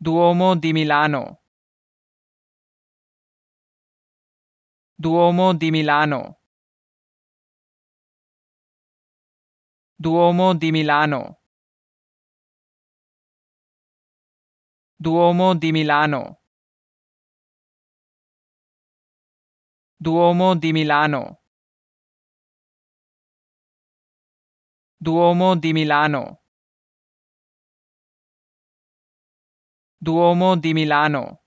Duomo di Milano Duomo di Milano Duomo di Milano Duomo di Milano Duomo di Milano Duomo di Milano Duomo di Milano